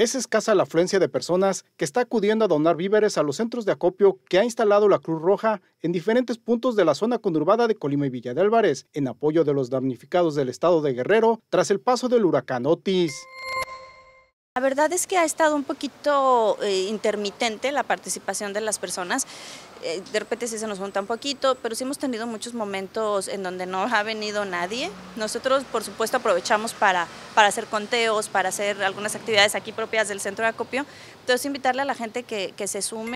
Es escasa la afluencia de personas que está acudiendo a donar víveres a los centros de acopio que ha instalado la Cruz Roja en diferentes puntos de la zona conurbada de Colima y Villa de Álvarez, en apoyo de los damnificados del estado de Guerrero tras el paso del huracán Otis. La verdad es que ha estado un poquito eh, intermitente la participación de las personas. Eh, de repente sí se nos junta un poquito, pero sí hemos tenido muchos momentos en donde no ha venido nadie. Nosotros, por supuesto, aprovechamos para, para hacer conteos, para hacer algunas actividades aquí propias del centro de acopio. Entonces, invitarle a la gente que se sume.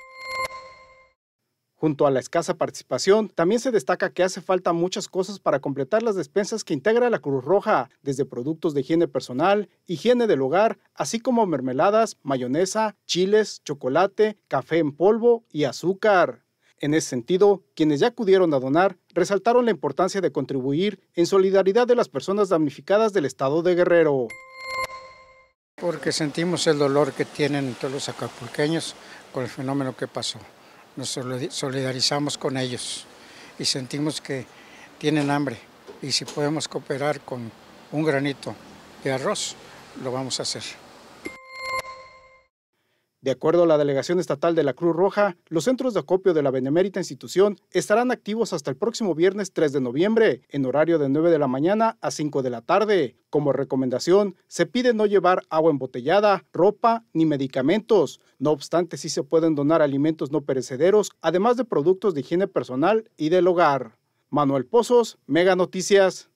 Junto a la escasa participación, también se destaca que hace falta muchas cosas para completar las despensas que integra la Cruz Roja, desde productos de higiene personal, higiene del hogar, así como mermeladas, mayonesa, chiles, chocolate, café en polvo y azúcar. En ese sentido, quienes ya acudieron a donar resaltaron la importancia de contribuir en solidaridad de las personas damnificadas del estado de Guerrero. Porque sentimos el dolor que tienen todos los acapulqueños con el fenómeno que pasó nos solidarizamos con ellos y sentimos que tienen hambre y si podemos cooperar con un granito de arroz, lo vamos a hacer. De acuerdo a la Delegación Estatal de la Cruz Roja, los centros de acopio de la benemérita institución estarán activos hasta el próximo viernes 3 de noviembre, en horario de 9 de la mañana a 5 de la tarde. Como recomendación, se pide no llevar agua embotellada, ropa ni medicamentos. No obstante, sí se pueden donar alimentos no perecederos, además de productos de higiene personal y del hogar. Manuel Pozos, Mega Noticias.